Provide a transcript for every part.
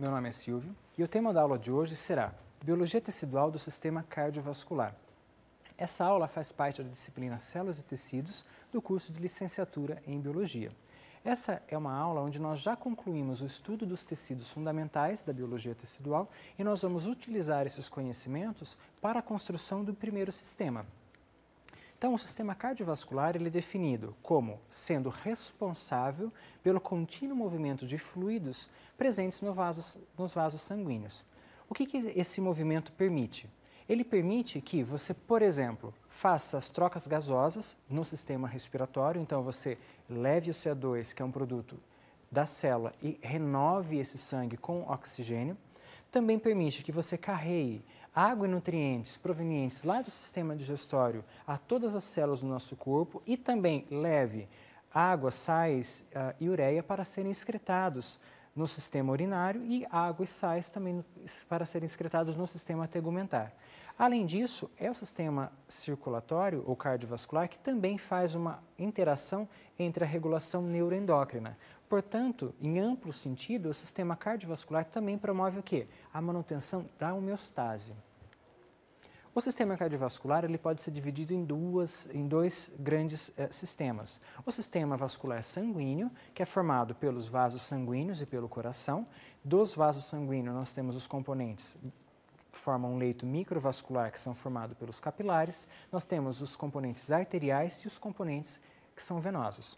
Meu nome é Silvio e o tema da aula de hoje será Biologia Tecidual do Sistema Cardiovascular. Essa aula faz parte da disciplina Células e Tecidos do curso de Licenciatura em Biologia. Essa é uma aula onde nós já concluímos o estudo dos tecidos fundamentais da biologia tecidual e nós vamos utilizar esses conhecimentos para a construção do primeiro sistema, então, o sistema cardiovascular ele é definido como sendo responsável pelo contínuo movimento de fluidos presentes no nos vasos sanguíneos. O que, que esse movimento permite? Ele permite que você, por exemplo, faça as trocas gasosas no sistema respiratório, então você leve o CO2, que é um produto da célula, e renove esse sangue com oxigênio. Também permite que você carregue água e nutrientes provenientes lá do sistema digestório a todas as células do nosso corpo e também leve água, sais uh, e ureia para serem excretados no sistema urinário e água e sais também para serem excretados no sistema tegumentar. Além disso, é o sistema circulatório ou cardiovascular que também faz uma interação entre a regulação neuroendócrina, Portanto, em amplo sentido, o sistema cardiovascular também promove o quê? A manutenção da homeostase. O sistema cardiovascular ele pode ser dividido em, duas, em dois grandes eh, sistemas. O sistema vascular sanguíneo, que é formado pelos vasos sanguíneos e pelo coração. Dos vasos sanguíneos, nós temos os componentes que formam um leito microvascular, que são formados pelos capilares. Nós temos os componentes arteriais e os componentes que são venosos.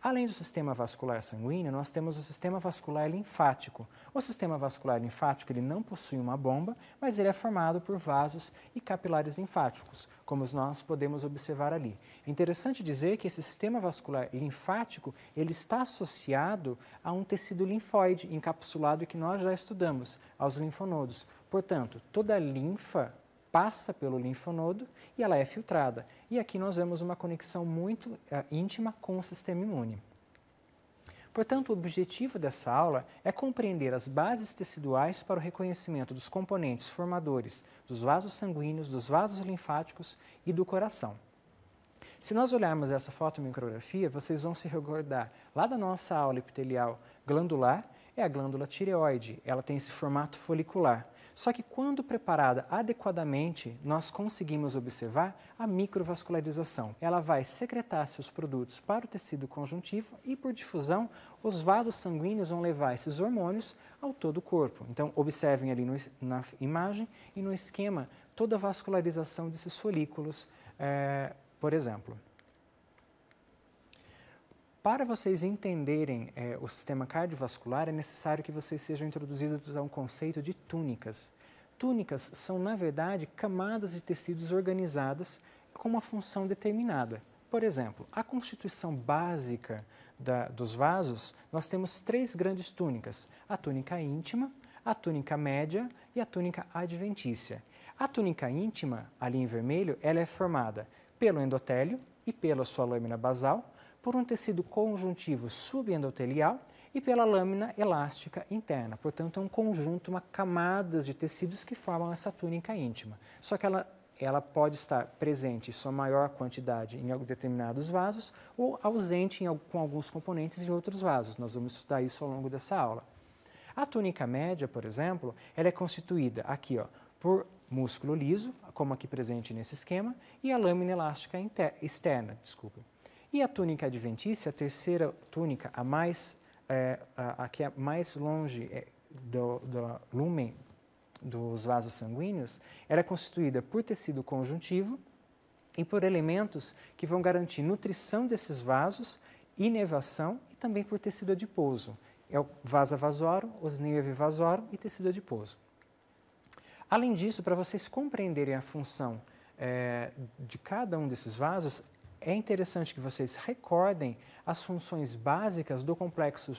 Além do sistema vascular sanguíneo, nós temos o sistema vascular linfático. O sistema vascular linfático ele não possui uma bomba, mas ele é formado por vasos e capilares linfáticos, como nós podemos observar ali. É interessante dizer que esse sistema vascular linfático ele está associado a um tecido linfóide encapsulado que nós já estudamos, aos linfonodos. Portanto, toda a linfa passa pelo linfonodo e ela é filtrada. E aqui nós vemos uma conexão muito uh, íntima com o sistema imune. Portanto, o objetivo dessa aula é compreender as bases teciduais para o reconhecimento dos componentes formadores dos vasos sanguíneos, dos vasos linfáticos e do coração. Se nós olharmos essa fotomicrografia, vocês vão se recordar lá da nossa aula epitelial glandular, é a glândula tireoide. Ela tem esse formato folicular. Só que quando preparada adequadamente, nós conseguimos observar a microvascularização. Ela vai secretar seus produtos para o tecido conjuntivo e, por difusão, os vasos sanguíneos vão levar esses hormônios ao todo o corpo. Então, observem ali no, na imagem e no esquema toda a vascularização desses folículos, é, por exemplo. Para vocês entenderem é, o sistema cardiovascular, é necessário que vocês sejam introduzidos a um conceito de túnicas. Túnicas são, na verdade, camadas de tecidos organizadas com uma função determinada. Por exemplo, a constituição básica da, dos vasos, nós temos três grandes túnicas: a túnica íntima, a túnica média e a túnica adventícia. A túnica íntima, ali em vermelho, ela é formada pelo endotélio e pela sua lâmina basal, por um tecido conjuntivo subendotelial e pela lâmina elástica interna. Portanto, é um conjunto, uma camadas de tecidos que formam essa túnica íntima. Só que ela, ela pode estar presente em sua maior quantidade em determinados vasos ou ausente em, com alguns componentes em outros vasos. Nós vamos estudar isso ao longo dessa aula. A túnica média, por exemplo, ela é constituída aqui ó, por músculo liso, como aqui presente nesse esquema, e a lâmina elástica externa, desculpe. E a túnica adventícia, a terceira túnica, a mais é, a, a, que é mais longe é, do, do lumen dos vasos sanguíneos, era constituída por tecido conjuntivo e por elementos que vão garantir nutrição desses vasos, inervação e também por tecido adiposo. É o vasa vasorum, os nervi vasorum e tecido adiposo. Além disso, para vocês compreenderem a função é, de cada um desses vasos, é interessante que vocês recordem as funções básicas do complexo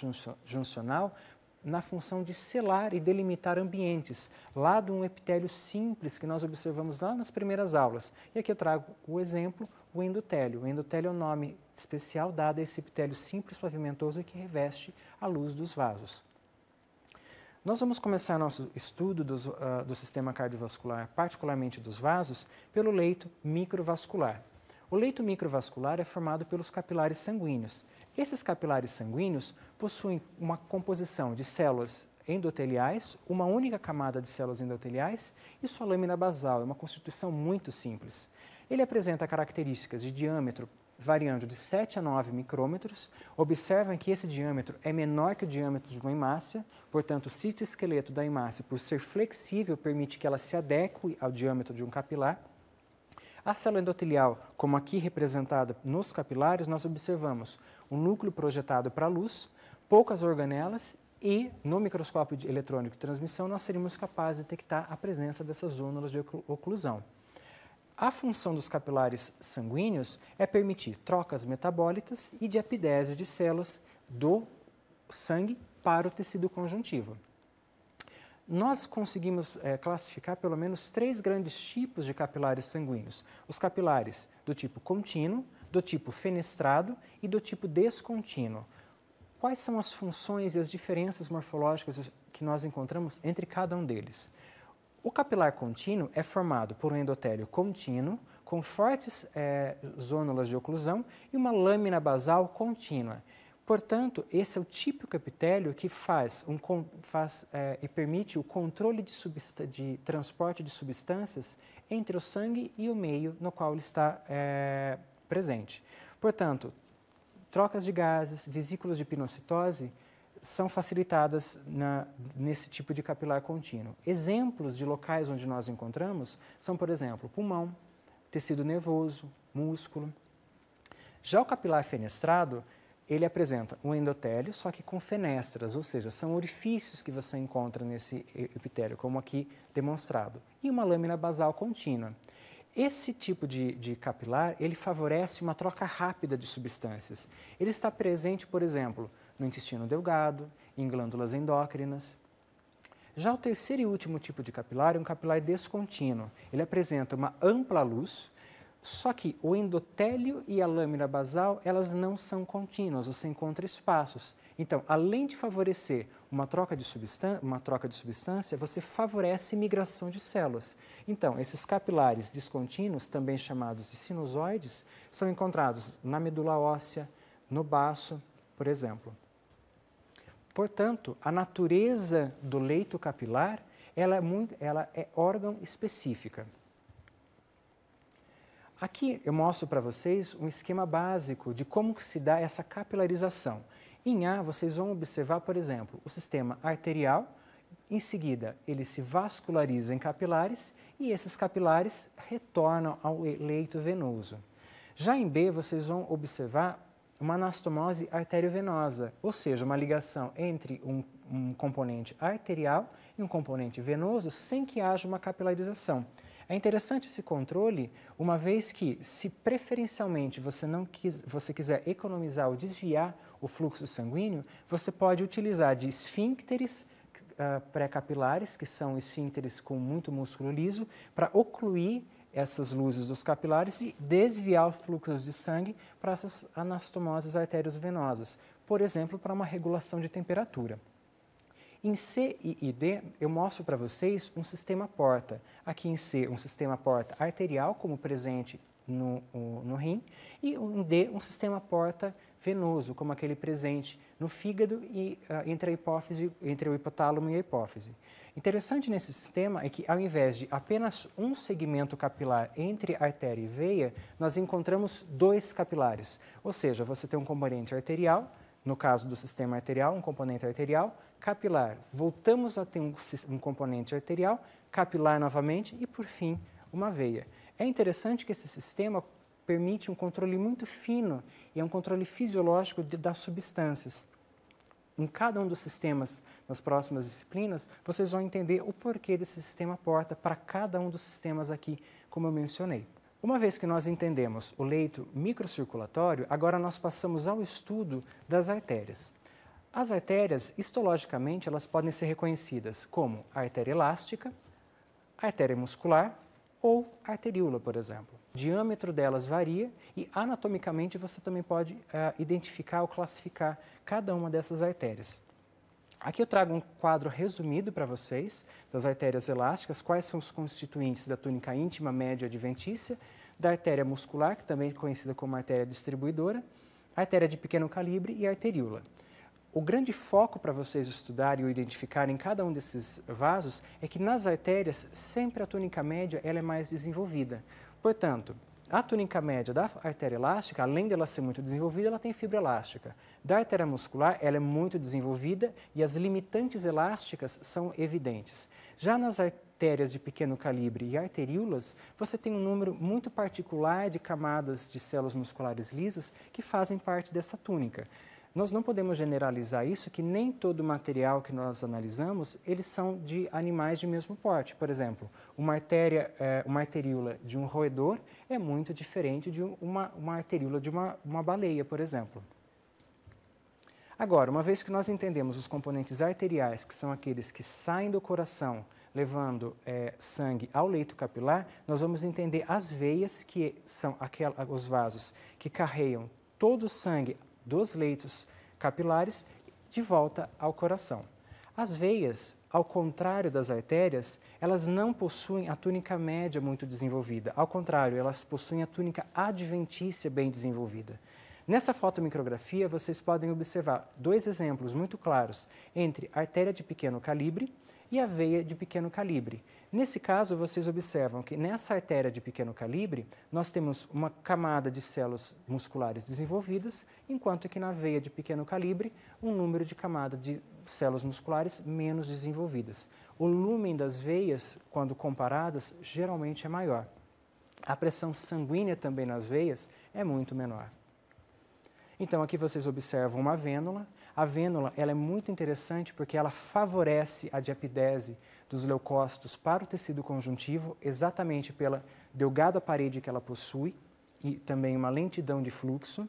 juncional na função de selar e delimitar ambientes, lá de um epitélio simples que nós observamos lá nas primeiras aulas. E aqui eu trago o exemplo, o endotélio. O endotélio é o nome especial dado a esse epitélio simples pavimentoso que reveste a luz dos vasos. Nós vamos começar nosso estudo do uh, ah, do sistema cardiovascular, particularmente dos vasos, pelo leito microvascular. O leito microvascular é formado pelos capilares sanguíneos. Esses capilares sanguíneos possuem uma composição de células endoteliais, uma única camada de células endoteliais e sua lâmina basal. É uma constituição muito simples. Ele apresenta características de diâmetro variando de 7 a 9 micrômetros. Observem que esse diâmetro é menor que o diâmetro de uma hemácia, portanto, o citoesqueleto da hemácia, por ser flexível, permite que ela se adeque ao diâmetro de um capilar. A célula endotelial, como aqui representada nos capilares, nós observamos um núcleo projetado para a luz, poucas organelas e no microscópio de eletrônico de transmissão nós seríamos capazes de detectar a presença dessas zônulas de oclusão. A função dos capilares sanguíneos é permitir trocas metabólitas e de epidese de células do sangue para o tecido conjuntivo nós conseguimos é, classificar pelo menos três grandes tipos de capilares sanguíneos: os capilares do tipo contínuo, do tipo fenestrado e do tipo descontínuo. Quais são as funções e as diferenças morfológicas que nós encontramos entre cada um deles? O capilar contínuo é formado por um endotélio contínuo, com fortes é, zônulas de oclusão e uma lâmina basal contínua. Portanto, esse é o típico epitélio que faz, um, faz é, e permite o controle de, de, transporte de substâncias entre o sangue e o meio no qual ele está é, presente. Portanto, trocas de gases, vesículas de pinocitose são facilitadas na, nesse tipo de capilar contínuo. Exemplos de locais onde nós encontramos são, por exemplo, pulmão, tecido nervoso, músculo. Já o capilar fenestrado ele apresenta um endotélio, só que com fenestras, ou seja, são orifícios que você encontra nesse epitélio, como aqui demonstrado, e uma lâmina basal contínua. Esse tipo de, de, capilar, ele favorece uma troca rápida de substâncias. Ele está presente, por exemplo, no intestino delgado, em glândulas endócrinas. Já o terceiro e último tipo de capilar é um capilar descontínuo. Ele apresenta uma ampla luz, só que o endotélio e a lâmina basal, elas não são contínuas, você encontra espaços. Então, além de favorecer uma troca de, uma troca de substância, você favorece migração de células. Então, esses capilares descontínuos, também chamados de sinusoides, são encontrados na medula óssea, no baço, por exemplo. Portanto, a natureza do leito capilar ela é, muito, ela é órgão específica. Aqui eu mostro para vocês um esquema básico de como se dá essa capilarização. Em A, vocês vão observar, por exemplo, o sistema arterial, em seguida ele se vasculariza em capilares e esses capilares retornam ao leito venoso. Já em B, vocês vão observar uma anastomose arteriovenosa, ou seja, uma ligação entre um, um componente arterial e um componente venoso sem que haja uma capilarização. É interessante esse controle, uma vez que, se preferencialmente você, não quis, você quiser economizar ou desviar o fluxo sanguíneo, você pode utilizar de esfíncteres uh, pré-capilares, que são esfíncteres com muito músculo liso, para ocluir essas luzes dos capilares e desviar fluxos de sangue para essas anastomoses venosas, por exemplo, para uma regulação de temperatura. Em C e ID, eu mostro para vocês um sistema porta. Aqui em C, um sistema porta arterial, como presente no, no rim, e em D, um sistema porta venoso, como aquele presente no fígado e uh, entre a hipófise, entre o hipotálamo e a hipófise. Interessante nesse sistema é que ao invés de apenas um segmento capilar entre artéria e veia, nós encontramos dois capilares. Ou seja, você tem um componente arterial, no caso do sistema arterial, um componente arterial, capilar. Voltamos a ter um, um componente arterial, capilar novamente e, por fim, uma veia. É interessante que esse sistema permite um controle muito fino e é um controle fisiológico de, das substâncias. Em cada um dos sistemas, nas próximas disciplinas, vocês vão entender o porquê desse sistema porta para cada um dos sistemas aqui, como eu mencionei. Uma vez que nós entendemos o leito microcirculatório, agora nós passamos ao estudo das artérias. As artérias, histologicamente, elas podem ser reconhecidas como artéria elástica, artéria muscular ou arteríola, por exemplo. O diâmetro delas varia e anatomicamente você também pode uh, identificar ou classificar cada uma dessas artérias. Aqui eu trago um quadro resumido para vocês das artérias elásticas, quais são os constituintes da túnica íntima, média adventícia, da artéria muscular, que também é conhecida como artéria distribuidora, artéria de pequeno calibre e arteríola. O grande foco para vocês estudarem ou identificarem cada um desses vasos é que nas artérias sempre a túnica média ela é mais desenvolvida. Portanto, a túnica média da artéria elástica, além dela ser muito desenvolvida, ela tem fibra elástica. Da artéria muscular, ela é muito desenvolvida e as limitantes elásticas são evidentes. Já nas artérias de pequeno calibre e arteríolas, você tem um número muito particular de camadas de células musculares lisas que fazem parte dessa túnica. Nós não podemos generalizar isso, que nem todo material que nós analisamos, eles são de animais de mesmo porte. Por exemplo, uma, artéria, é, uma arteríola de um roedor é muito diferente de uma, uma arteríola de uma, uma baleia, por exemplo. Agora, uma vez que nós entendemos os componentes arteriais, que são aqueles que saem do coração, levando é, sangue ao leito capilar, nós vamos entender as veias, que são aquela, os vasos que carregam todo o sangue dos leitos capilares de volta ao coração. As veias, ao contrário das artérias, elas não possuem a túnica média muito desenvolvida. Ao contrário, elas possuem a túnica adventícia bem desenvolvida. Nessa fotomicrografia, vocês podem observar dois exemplos muito claros entre artéria de pequeno calibre e a veia de pequeno calibre. Nesse caso, vocês observam que nessa artéria de pequeno calibre, nós temos uma camada de células musculares desenvolvidas, enquanto que na veia de pequeno calibre, um número de camada de células musculares menos desenvolvidas. O lumen das veias, quando comparadas, geralmente é maior. A pressão sanguínea também nas veias é muito menor. Então, aqui vocês observam uma vênula a vênula ela é muito interessante porque ela favorece a diapidese dos leucócitos para o tecido conjuntivo, exatamente pela delgada parede que ela possui e também uma lentidão de fluxo,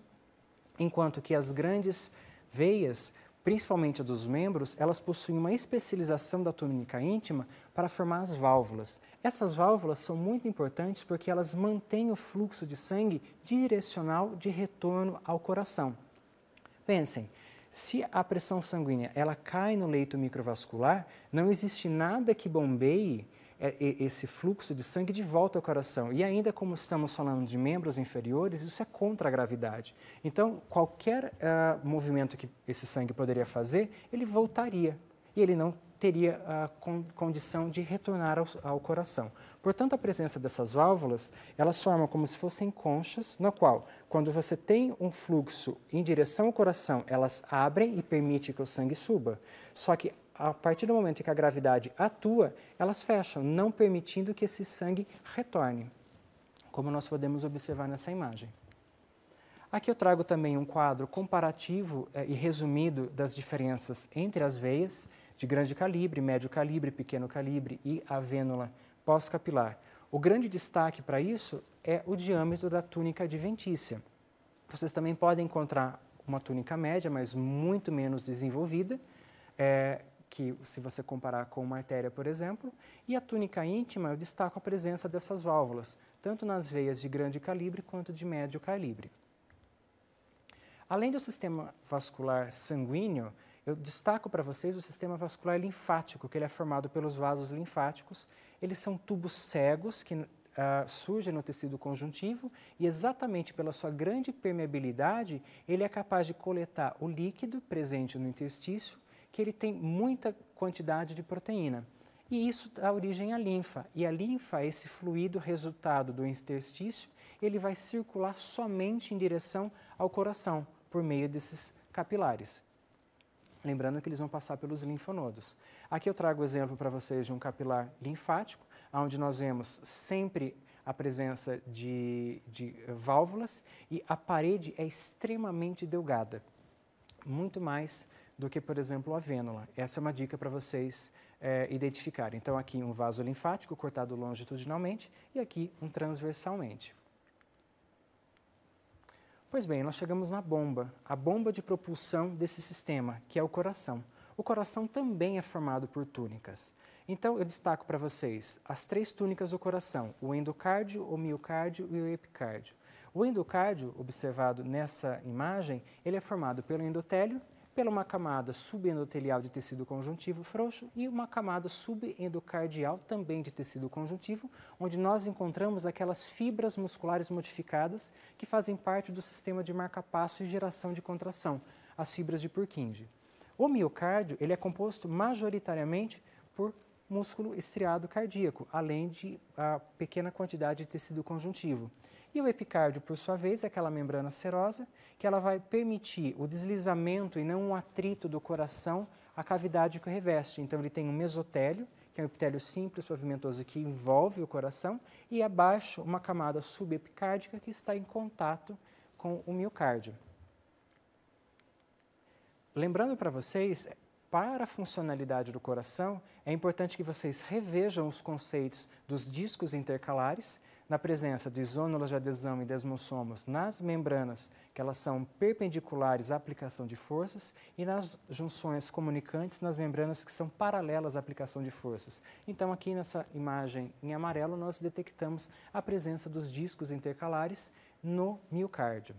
enquanto que as grandes veias, principalmente a dos membros, elas possuem uma especialização da túnica íntima para formar as válvulas. Essas válvulas são muito importantes porque elas mantêm o fluxo de sangue direcional de retorno ao coração. Pensem, se a pressão sanguínea ela cai no leito microvascular, não existe nada que bombeie é, esse fluxo de sangue de volta ao coração. E ainda como estamos falando de membros inferiores, isso é contra a gravidade. Então, qualquer uh, movimento que esse sangue poderia fazer, ele voltaria. E ele não teria a condição de retornar ao, ao, coração. Portanto, a presença dessas válvulas, elas formam como se fossem conchas, na qual, quando você tem um fluxo em direção ao coração, elas abrem e permitem que o sangue suba. Só que a partir do momento em que a gravidade atua, elas fecham, não permitindo que esse sangue retorne, como nós podemos observar nessa imagem. Aqui eu trago também um quadro comparativo eh, e resumido das diferenças entre as veias de grande calibre, médio calibre, pequeno calibre e a vênula pós-capilar. O grande destaque para isso é o diâmetro da túnica adventícia. Vocês também podem encontrar uma túnica média, mas muito menos desenvolvida, é, que se você comparar com uma artéria, por exemplo, e a túnica íntima, eu destaco a presença dessas válvulas, tanto nas veias de grande calibre quanto de médio calibre. Além do sistema vascular sanguíneo, eu destaco para vocês o sistema vascular linfático, que ele é formado pelos vasos linfáticos. Eles são tubos cegos que uh, surgem no tecido conjuntivo e exatamente pela sua grande permeabilidade, ele é capaz de coletar o líquido presente no intestício, que ele tem muita quantidade de proteína. E isso dá origem à linfa. E a linfa, esse fluido resultado do interstício, ele vai circular somente em direção ao coração, por meio desses capilares. Lembrando que eles vão passar pelos linfonodos. Aqui eu trago o exemplo para vocês de um capilar linfático, onde nós vemos sempre a presença de, de válvulas e a parede é extremamente delgada, muito mais do que, por exemplo, a vênula. Essa é uma dica para vocês é, eh, identificar. Então, aqui um vaso linfático cortado longitudinalmente e aqui um transversalmente. Pois bem, nós chegamos na bomba, a bomba de propulsão desse sistema, que é o coração. O coração também é formado por túnicas. Então, eu destaco para vocês as três túnicas do coração: o endocárdio, o miocárdio e o epicárdio. O endocárdio, observado nessa imagem, ele é formado pelo endotélio pela uma camada subendotelial de tecido conjuntivo frouxo e uma camada subendocardial também de tecido conjuntivo, onde nós encontramos aquelas fibras musculares modificadas que fazem parte do sistema de marcapasso e geração de contração, as fibras de Purkinje. O miocárdio ele é composto majoritariamente por músculo estriado cardíaco, além de a pequena quantidade de tecido conjuntivo. E o epicárdio, por sua vez, é aquela membrana serosa que ela vai permitir o deslizamento e não um atrito do coração à cavidade que o reveste. Então ele tem um mesotélio, que é um epitélio simples, pavimentoso, que envolve o coração, e abaixo uma camada subepicárdica que está em contato com o miocárdio. Lembrando para vocês, para a funcionalidade do coração, é importante que vocês revejam os conceitos dos discos intercalares, na presença de zônulas de adesão e desmossomos nas membranas, que elas são perpendiculares à aplicação de forças, e nas junções comunicantes nas membranas que são paralelas à aplicação de forças. Então, aqui nessa imagem em amarelo, nós detectamos a presença dos discos intercalares no miocárdio.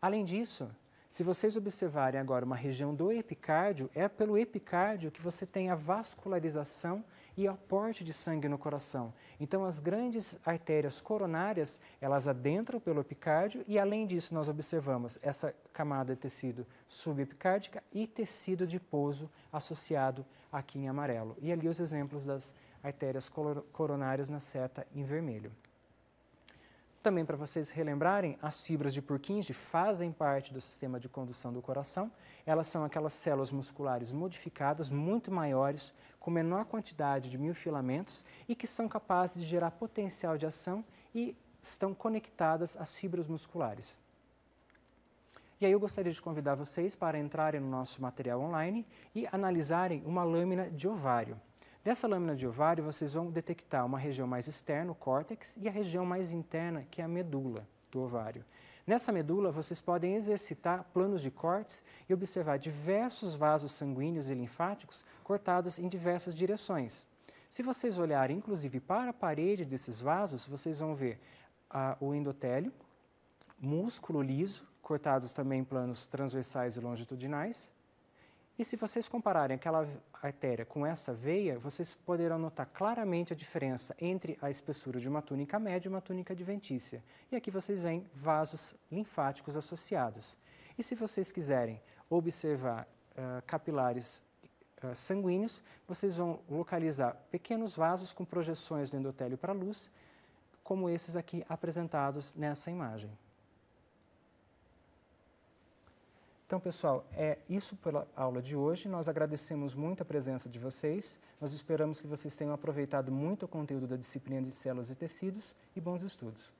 Além disso, se vocês observarem agora uma região do epicárdio, é pelo epicárdio que você tem a vascularização e aporte de sangue no coração. Então, as grandes artérias coronárias, elas adentram pelo epicárdio e, além disso, nós observamos essa camada de tecido subepicárdica e tecido pouso associado aqui em amarelo. E ali os exemplos das artérias coronárias na seta em vermelho. Também para vocês relembrarem, as fibras de Purkinje fazem parte do sistema de condução do coração. Elas são aquelas células musculares modificadas, muito maiores, com menor quantidade de filamentos e que são capazes de gerar potencial de ação e estão conectadas às fibras musculares. E aí eu gostaria de convidar vocês para entrarem no nosso material online e analisarem uma lâmina de ovário. Dessa lâmina de ovário, vocês vão detectar uma região mais externa, o córtex, e a região mais interna, que é a medula do ovário. Nessa medula, vocês podem exercitar planos de cortes e observar diversos vasos sanguíneos e linfáticos cortados em diversas direções. Se vocês olharem, inclusive, para a parede desses vasos, vocês vão ver ah, o endotélio, músculo liso, cortados também em planos transversais e longitudinais, e se vocês compararem aquela artéria com essa veia, vocês poderão notar claramente a diferença entre a espessura de uma túnica média e uma túnica adventícia. E aqui vocês veem vasos linfáticos associados. E se vocês quiserem observar uh, capilares uh, sanguíneos, vocês vão localizar pequenos vasos com projeções do endotélio para a luz, como esses aqui apresentados nessa imagem. Então, pessoal, é isso pela aula de hoje. Nós agradecemos muito a presença de vocês. Nós esperamos que vocês tenham aproveitado muito o conteúdo da disciplina de células e tecidos e bons estudos.